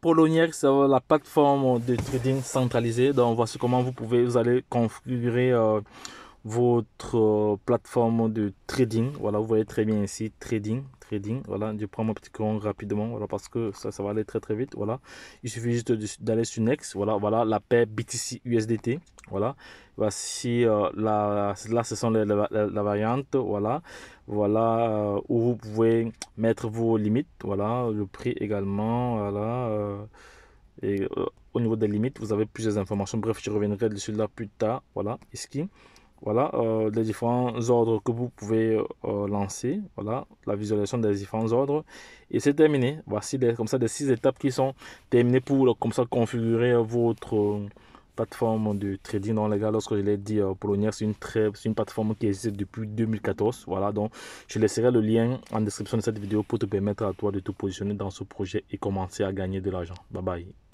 Poloniex, euh, la plateforme de trading centralisée. Donc voici comment vous pouvez, vous allez configurer euh, votre euh, plateforme de trading. Voilà, vous voyez très bien ici, trading, trading. Voilà, je prends mon petit courant rapidement, voilà, parce que ça, va aller très très vite. Voilà, il suffit juste d'aller sur Next. Voilà, voilà, la paire BTC USDT. Voilà, voici euh, la, là, ce sont la, variante. Voilà, voilà euh, où vous pouvez mettre vos limites. Voilà, le prix également. Voilà. et au niveau des limites, vous avez plusieurs informations. Bref, je reviendrai dessus là plus tard. Voilà, ici voilà euh, les différents ordres que vous pouvez euh, lancer voilà la visualisation des différents ordres et c'est terminé voici comme ça des six étapes qui sont terminées pour euh, comme ça configurer votre plateforme de trading non les gars lorsque je l'ai dit Polonia c'est une très une plateforme qui existe depuis 2014 voilà donc je laisserai le lien en description de cette vidéo pour te permettre à toi de te positionner dans ce projet et commencer à gagner de l'argent bye bye